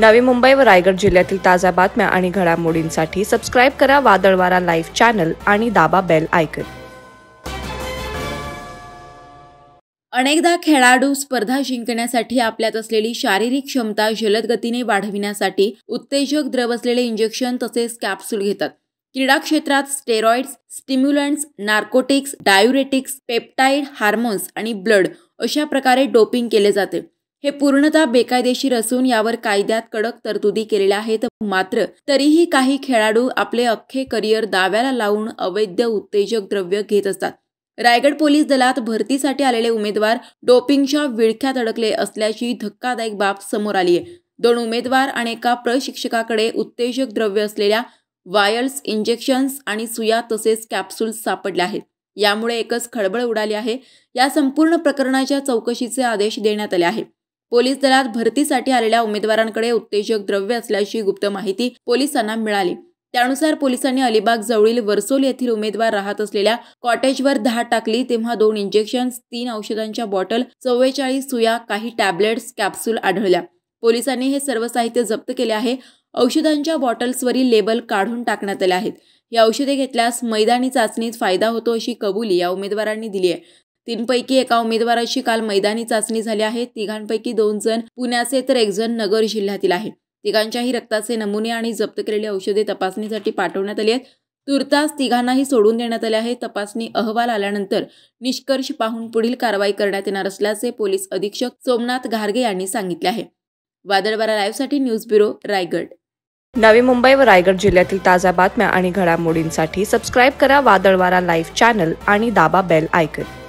नवी मुंबई व रायगड जिल्ह्यातील ताज्या बातम्या आणि घडामोडींसाठी सबस्क्राईब करा वादळवारा लाईव्ह चॅनल आणि दाबा बेल ऐकत अनेकदा खेळाडू स्पर्धा जिंकण्यासाठी आपल्यात असलेली शारीरिक क्षमता जलद गतीने वाढविण्यासाठी उत्तेजक द्रव असलेले इंजेक्शन तसेच कॅप्सूल घेतात क्रीडा क्षेत्रात steroids stimulants narcotics diuretics peptide hormones आणि ब्लड अशा प्रकारे डोपिंग केले जाते हे पूर्णतः बेकायदेशीर असून यावर कायद्यात कडक तरतुदी केलेल्या आहेत मात्र तरीही काही खेळाडू आपले अख्खे करिअर दाव्याला लावून अवैध उत्तेजक द्रव्य घेत असतात रायगड पोलीस दलात भरतीसाठी आलेले उमेदवार डोपिंगच्या विळख्यात अडकले असल्याची धक्कादायक बाब समोर आली आहे दोन उमेदवार आणि एका प्रशिक्षकाकडे उत्तेजक द्रव्य असलेल्या वायल्स इंजेक्शन्स आणि सुया तसेच कॅप्सुल्स सापडले आहेत यामुळे एकच खळबळ उडाली आहे या संपूर्ण प्रकरणाच्या चौकशीचे आदेश देण्यात आले आहेत पोलीस दलात भरतीसाठी आलेल्या उमेदवारांकडे उत्तेजक द्रव्य असल्याची गुप्त माहिती पोलिसांना मिळाली त्यानुसार पोलिसांनी अलिबाग जवळील वर्सोल येथील उमेदवार राहत असलेल्या कॉटेजवर धाड टाकली तेव्हा दोन इंजेक्शन तीन औषधांच्या बॉटल चव्वेचाळीस सुया काही टॅबलेट्स कॅप्सूल आढळल्या पोलिसांनी हे सर्व साहित्य जप्त केले आहे औषधांच्या बॉटल्सवरील लेबल काढून टाकण्यात आले आहेत ही औषधे घेतल्यास मैदानी चाचणीत फायदा होतो अशी कबुली या उमेदवारांनी दिली आहे तीनपैकी एका उमेदवाराची काल मैदानी चाचणी झाली आहे तिघांपैकी दोन जण पुण्याचे तर एक जण नगर जिल्ह्यातील आहे तिघांच्याही रक्ताचे नमुने आणि जप्त केलेली औषधे तपासणीसाठी पाठवण्यात आली आहेत तुर्तास तिघांनाही सोडून देण्यात आले आहे तपासणी अहवाल आल्यानंतर निष्कर्ष पाहून पुढील कारवाई करण्यात येणार असल्याचे पोलीस अधीक्षक सोमनाथ घारगे यांनी सांगितले आहे लाईव्ह साठी न्यूज ब्युरो रायगड नवी मुंबई व रायगड जिल्ह्यातील ताज्या बातम्या आणि घडामोडींसाठी सबस्क्राईब करा वादळवारा लाईव्ह चॅनल आणि दाबा बेल आयकन